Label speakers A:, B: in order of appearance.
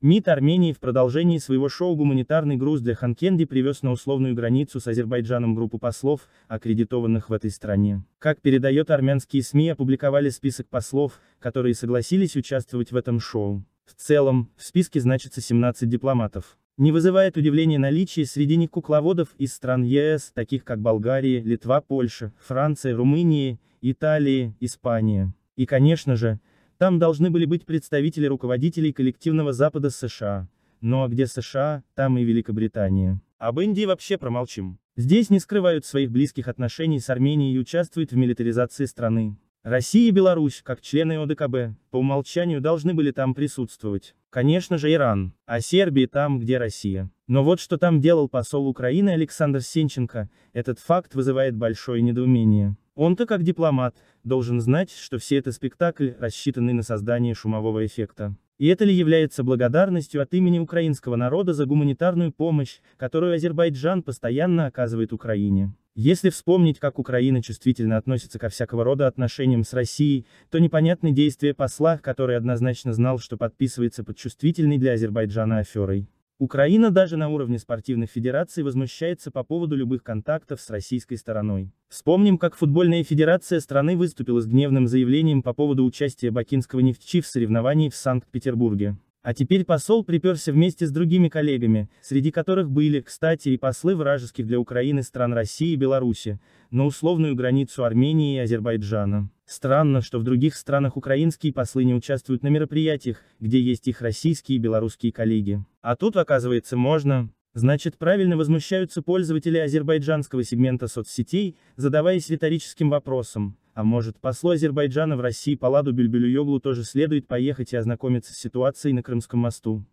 A: МИД Армении в продолжении своего шоу «Гуманитарный груз для Ханкенди» привез на условную границу с Азербайджаном группу послов, аккредитованных в этой стране. Как передает армянские СМИ опубликовали список послов, которые согласились участвовать в этом шоу. В целом, в списке значится 17 дипломатов. Не вызывает удивления наличие среди них кукловодов из стран ЕС, таких как Болгария, Литва, Польша, Франция, Румыния, Италия, Испания. И конечно же, там должны были быть представители руководителей коллективного Запада США. Ну а где США, там и Великобритания. Об Индии вообще промолчим. Здесь не скрывают своих близких отношений с Арменией и участвуют в милитаризации страны. Россия и Беларусь, как члены ОДКБ, по умолчанию должны были там присутствовать. Конечно же Иран, а Сербия там, где Россия. Но вот что там делал посол Украины Александр Сенченко, этот факт вызывает большое недоумение. Он-то как дипломат, должен знать, что все это спектакль, рассчитанный на создание шумового эффекта. И это ли является благодарностью от имени украинского народа за гуманитарную помощь, которую Азербайджан постоянно оказывает Украине? Если вспомнить, как Украина чувствительно относится ко всякого рода отношениям с Россией, то непонятны действия посла, который однозначно знал, что подписывается под чувствительной для Азербайджана аферой. Украина даже на уровне спортивных федераций возмущается по поводу любых контактов с российской стороной. Вспомним, как футбольная федерация страны выступила с гневным заявлением по поводу участия бакинского нефтчи в соревновании в Санкт-Петербурге. А теперь посол приперся вместе с другими коллегами, среди которых были, кстати, и послы вражеских для Украины стран России и Беларуси, на условную границу Армении и Азербайджана. Странно, что в других странах украинские послы не участвуют на мероприятиях, где есть их российские и белорусские коллеги. А тут, оказывается, можно. Значит, правильно возмущаются пользователи азербайджанского сегмента соцсетей, задаваясь риторическим вопросом, а может, послу Азербайджана в России Паладу Бюльбюлюёглу тоже следует поехать и ознакомиться с ситуацией на Крымском мосту?